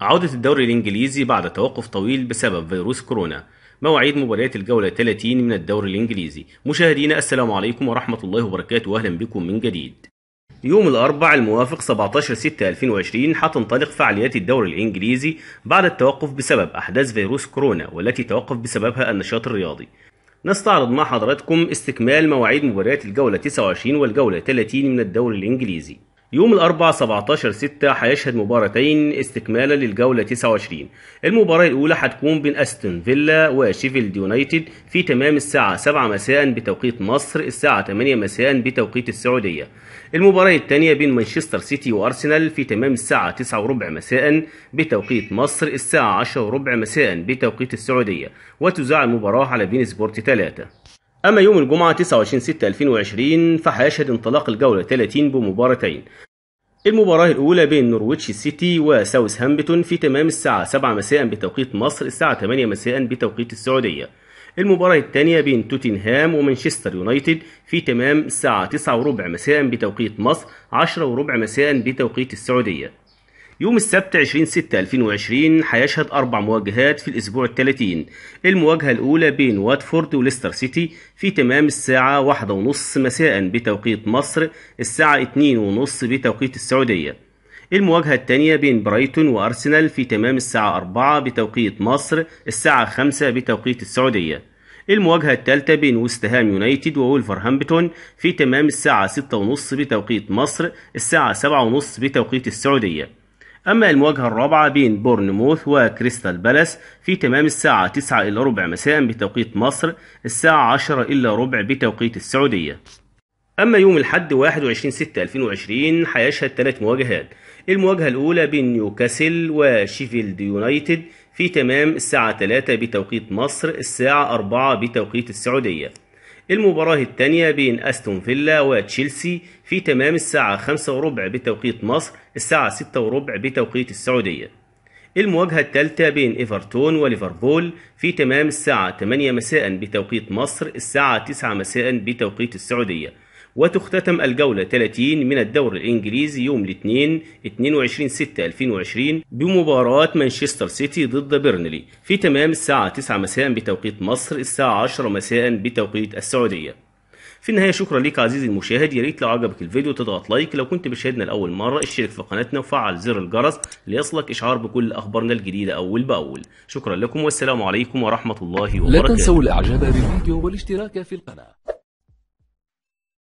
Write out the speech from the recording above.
عودة الدوري الإنجليزي بعد توقف طويل بسبب فيروس كورونا مواعيد مباريات الجولة 30 من الدوري الإنجليزي مشاهدينا السلام عليكم ورحمة الله وبركاته وأهلا بكم من جديد يوم الأربع الموافق 17/6/2020 حتنطلق فعاليات الدوري الإنجليزي بعد التوقف بسبب أحداث فيروس كورونا والتي توقف بسببها النشاط الرياضي نستعرض مع حضراتكم استكمال مواعيد مباريات الجولة 29 والجولة 30 من الدوري الإنجليزي يوم الأربعاء 17 6 هيشهد مباراتين استكمالا للجولة 29 المباراة الأولى هتكون بين أستون فيلا وشيفيلد يونايتد في تمام الساعة 7 مساء بتوقيت مصر الساعة 8 مساء بتوقيت السعودية المباراة الثانية بين مانشستر سيتي وأرسنال في تمام الساعة 9 وربع مساء بتوقيت مصر الساعة 10 وربع مساء بتوقيت السعودية وتذاع المباراة على بين سبورت 3 أما يوم الجمعة 29/6/2020 فهيشهد انطلاق الجولة 30 بمباراتين المباراة الأولى بين نورويتش سيتي وساوث هامبتون في تمام الساعة 7 مساء بتوقيت مصر الساعة 8 مساء بتوقيت السعودية المباراة الثانية بين توتنهام ومانشستر يونايتد في تمام الساعة 9 وربع مساء بتوقيت مصر 10 وربع مساء بتوقيت السعودية يوم السبت 20 6 2020 هيشهد أربع مواجهات في الأسبوع الثلاثين المواجهة الأولى بين واتفورد وليستر سيتي في تمام الساعة واحدة ونص مساء بتوقيت مصر الساعة اتنين ونص بتوقيت السعودية المواجهة الثانية بين برايتون وأرسنال في تمام الساعة أربعة بتوقيت مصر الساعة خمسة بتوقيت السعودية المواجهة الثالثة بين وستهام يونايتد وولفرهامبتون في تمام الساعة ستة ونص بتوقيت مصر الساعة سبعة ونص بتوقيت السعودية أما المواجهة الرابعة بين بورنموث وكريستال بالاس في تمام الساعة 9 إلا ربع مساء بتوقيت مصر الساعة 10 إلا ربع بتوقيت السعودية أما يوم الحد 21 6 2020 هيشهد ثلاث مواجهات المواجهة الأولى بين نيوكاسل وشيفيلد يونايتد في تمام الساعة 3 بتوقيت مصر الساعة 4 بتوقيت السعودية المباراة الثانية بين أستون فيلا وتشيلسي في تمام الساعة 5 وربع بتوقيت مصر الساعة 6 وربع بتوقيت السعودية المواجهة الثالثة بين إيفرتون وليفربول في تمام الساعة 8 مساء بتوقيت مصر الساعة 9 مساء بتوقيت السعودية وتختتم الجولة 30 من الدوري الإنجليزي يوم الاثنين 22 6 2020 بمباراة مانشستر سيتي ضد بيرنلي في تمام الساعة 9 مساء بتوقيت مصر الساعة 10 مساء بتوقيت السعودية في النهايه شكرا لك عزيزي المشاهد يا ريت لو عجبك الفيديو تضغط لايك لو كنت بتشاهدنا لاول مره اشترك في قناتنا وفعل زر الجرس ليصلك اشعار بكل اخبارنا الجديده اول باول شكرا لكم والسلام عليكم ورحمه الله وبركاته لا تنسوا الاعجاب بالفيديو والاشتراك في القناه